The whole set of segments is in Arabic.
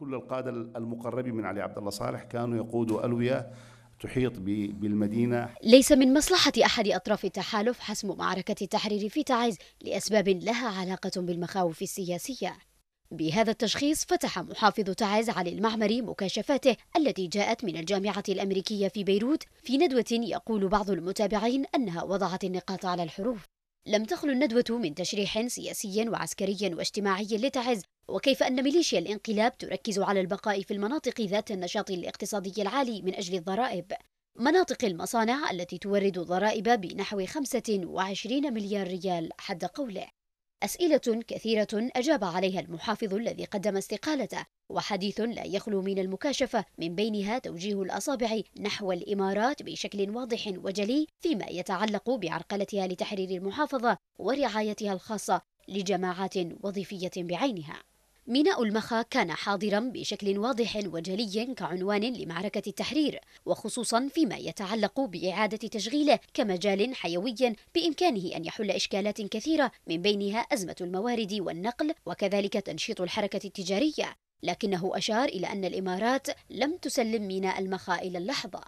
كل القادة المقربين من علي عبد الله صالح كانوا يقودوا ألوية تحيط بالمدينة ليس من مصلحة أحد أطراف التحالف حسم معركة التحرير في تعز لأسباب لها علاقة بالمخاوف السياسية بهذا التشخيص فتح محافظ تعز علي المعمري مكاشفاته التي جاءت من الجامعة الأمريكية في بيروت في ندوة يقول بعض المتابعين أنها وضعت النقاط على الحروف لم تخلو الندوة من تشريح سياسي وعسكري واجتماعي لتعز وكيف أن ميليشيا الانقلاب تركز على البقاء في المناطق ذات النشاط الاقتصادي العالي من أجل الضرائب مناطق المصانع التي تورد ضرائب بنحو 25 مليار ريال حد قوله أسئلة كثيرة أجاب عليها المحافظ الذي قدم استقالته وحديث لا يخلو من المكاشفة من بينها توجيه الأصابع نحو الإمارات بشكل واضح وجلي فيما يتعلق بعرقلتها لتحرير المحافظة ورعايتها الخاصة لجماعات وظيفية بعينها ميناء المخا كان حاضرا بشكل واضح وجلي كعنوان لمعركة التحرير وخصوصا فيما يتعلق بإعادة تشغيله كمجال حيوي بإمكانه أن يحل إشكالات كثيرة من بينها أزمة الموارد والنقل وكذلك تنشيط الحركة التجارية لكنه أشار إلى أن الإمارات لم تسلم ميناء المخا إلى اللحظة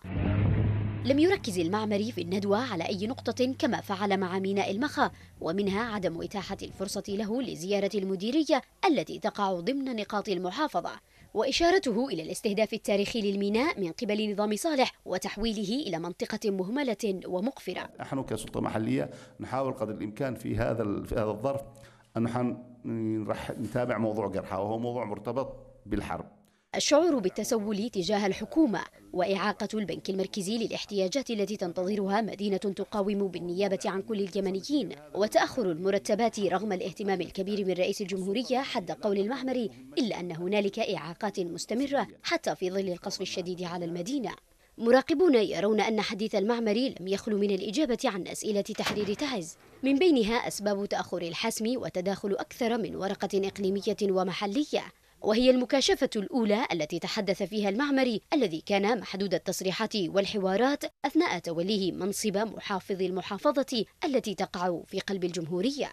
لم يركز المعمري في الندوة على أي نقطة كما فعل مع ميناء المخا ومنها عدم إتاحة الفرصة له لزيارة المديرية التي تقع ضمن نقاط المحافظة وإشارته إلى الاستهداف التاريخي للميناء من قبل نظام صالح وتحويله إلى منطقة مهملة ومقفرة نحن كسلطة محلية نحاول قدر الإمكان في هذا في هذا الظرف أن نحن نتابع موضوع قرحة وهو موضوع مرتبط بالحرب الشعور بالتسول تجاه الحكومة وإعاقة البنك المركزي للاحتياجات التي تنتظرها مدينة تقاوم بالنيابة عن كل اليمنيين وتأخر المرتبات رغم الاهتمام الكبير من رئيس الجمهورية حد قول المعمري إلا أن هنالك إعاقات مستمرة حتى في ظل القصف الشديد على المدينة مراقبون يرون أن حديث المعمري لم يخلو من الإجابة عن أسئلة تحرير تعز من بينها أسباب تأخر الحسم وتداخل أكثر من ورقة إقليمية ومحلية وهي المكاشفة الأولى التي تحدث فيها المعمري الذي كان محدود التصريحات والحوارات أثناء توليه منصب محافظ المحافظة التي تقع في قلب الجمهورية